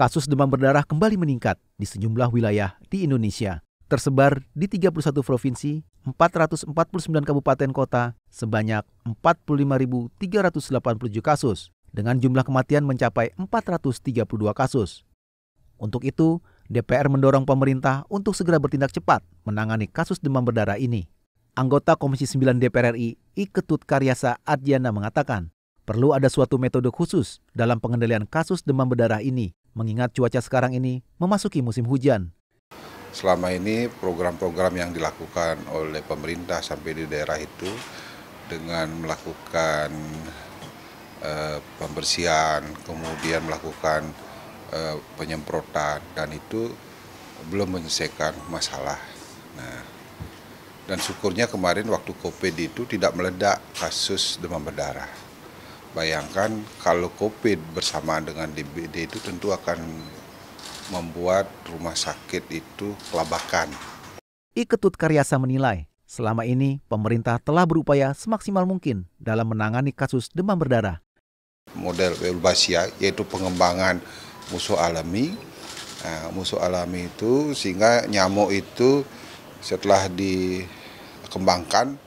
kasus demam berdarah kembali meningkat di sejumlah wilayah di Indonesia. Tersebar di 31 provinsi, 449 kabupaten kota, sebanyak 45.387 kasus, dengan jumlah kematian mencapai 432 kasus. Untuk itu, DPR mendorong pemerintah untuk segera bertindak cepat menangani kasus demam berdarah ini. Anggota Komisi 9 DPR RI, Iketut Karyasa Adjana mengatakan, perlu ada suatu metode khusus dalam pengendalian kasus demam berdarah ini mengingat cuaca sekarang ini memasuki musim hujan. Selama ini program-program yang dilakukan oleh pemerintah sampai di daerah itu dengan melakukan eh, pembersihan, kemudian melakukan eh, penyemprotan dan itu belum menyelesaikan masalah. Nah, dan syukurnya kemarin waktu COVID itu tidak meledak kasus demam berdarah. Bayangkan kalau COVID bersamaan dengan DBD itu tentu akan membuat rumah sakit itu kelabakan. Iketut Karyasa menilai, selama ini pemerintah telah berupaya semaksimal mungkin dalam menangani kasus demam berdarah. Model Welbasia yaitu pengembangan musuh alami. Nah, musuh alami itu sehingga nyamuk itu setelah dikembangkan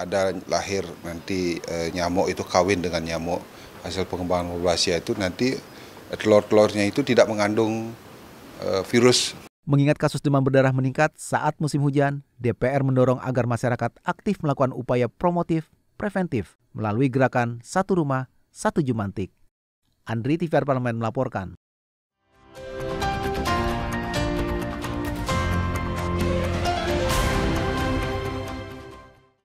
ada lahir nanti e, nyamuk itu kawin dengan nyamuk hasil pengembangan populasi itu nanti telur-telurnya itu tidak mengandung e, virus. Mengingat kasus demam berdarah meningkat saat musim hujan, DPR mendorong agar masyarakat aktif melakukan upaya promotif, preventif melalui gerakan satu rumah satu jumantik. Andri TVR Parlemen melaporkan.